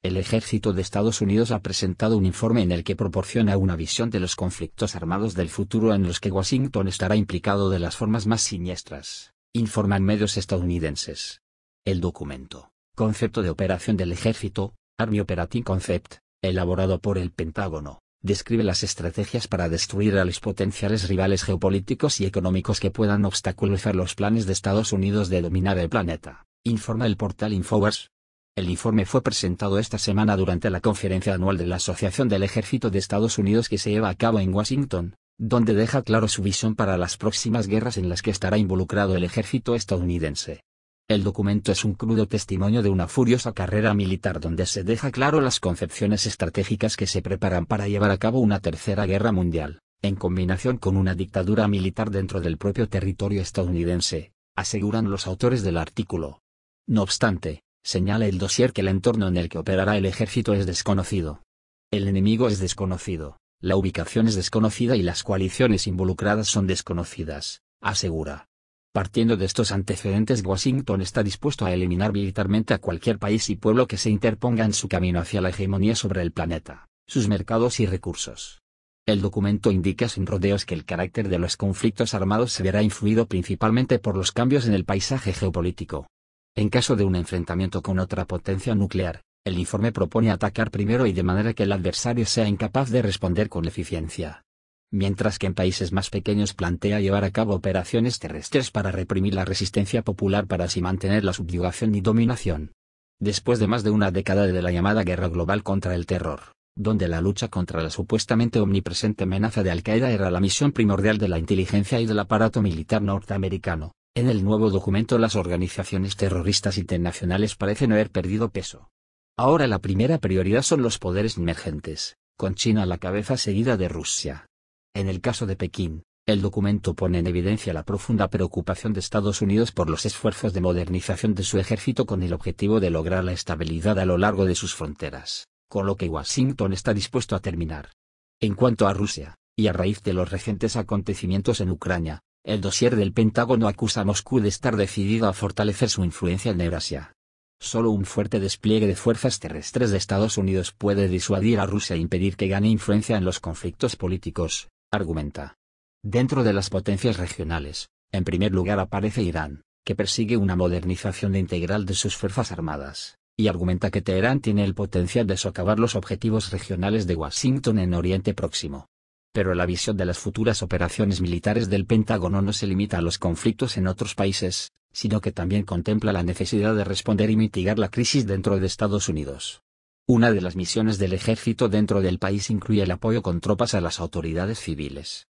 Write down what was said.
El ejército de Estados Unidos ha presentado un informe en el que proporciona una visión de los conflictos armados del futuro en los que Washington estará implicado de las formas más siniestras, informan medios estadounidenses. El documento, Concepto de Operación del Ejército, Army Operating Concept, elaborado por el Pentágono, describe las estrategias para destruir a los potenciales rivales geopolíticos y económicos que puedan obstaculizar los planes de Estados Unidos de dominar el planeta, informa el portal Infowars el informe fue presentado esta semana durante la conferencia anual de la Asociación del Ejército de Estados Unidos que se lleva a cabo en Washington, donde deja claro su visión para las próximas guerras en las que estará involucrado el ejército estadounidense. El documento es un crudo testimonio de una furiosa carrera militar donde se deja claro las concepciones estratégicas que se preparan para llevar a cabo una tercera guerra mundial, en combinación con una dictadura militar dentro del propio territorio estadounidense, aseguran los autores del artículo. No obstante, señala el dossier que el entorno en el que operará el ejército es desconocido. El enemigo es desconocido, la ubicación es desconocida y las coaliciones involucradas son desconocidas, asegura. Partiendo de estos antecedentes, Washington está dispuesto a eliminar militarmente a cualquier país y pueblo que se interponga en su camino hacia la hegemonía sobre el planeta, sus mercados y recursos. El documento indica sin rodeos que el carácter de los conflictos armados se verá influido principalmente por los cambios en el paisaje geopolítico, en caso de un enfrentamiento con otra potencia nuclear, el informe propone atacar primero y de manera que el adversario sea incapaz de responder con eficiencia. Mientras que en países más pequeños plantea llevar a cabo operaciones terrestres para reprimir la resistencia popular para así mantener la subyugación y dominación. Después de más de una década de la llamada guerra global contra el terror, donde la lucha contra la supuestamente omnipresente amenaza de Al-Qaeda era la misión primordial de la inteligencia y del aparato militar norteamericano, en el nuevo documento las organizaciones terroristas internacionales parecen haber perdido peso. Ahora la primera prioridad son los poderes emergentes, con China a la cabeza seguida de Rusia. En el caso de Pekín, el documento pone en evidencia la profunda preocupación de Estados Unidos por los esfuerzos de modernización de su ejército con el objetivo de lograr la estabilidad a lo largo de sus fronteras, con lo que Washington está dispuesto a terminar. En cuanto a Rusia, y a raíz de los recientes acontecimientos en Ucrania, el dossier del Pentágono acusa a Moscú de estar decidido a fortalecer su influencia en Eurasia. Solo un fuerte despliegue de fuerzas terrestres de Estados Unidos puede disuadir a Rusia e impedir que gane influencia en los conflictos políticos, argumenta. Dentro de las potencias regionales, en primer lugar aparece Irán, que persigue una modernización integral de sus fuerzas armadas, y argumenta que Teherán tiene el potencial de socavar los objetivos regionales de Washington en Oriente Próximo pero la visión de las futuras operaciones militares del Pentágono no se limita a los conflictos en otros países, sino que también contempla la necesidad de responder y mitigar la crisis dentro de Estados Unidos. Una de las misiones del ejército dentro del país incluye el apoyo con tropas a las autoridades civiles,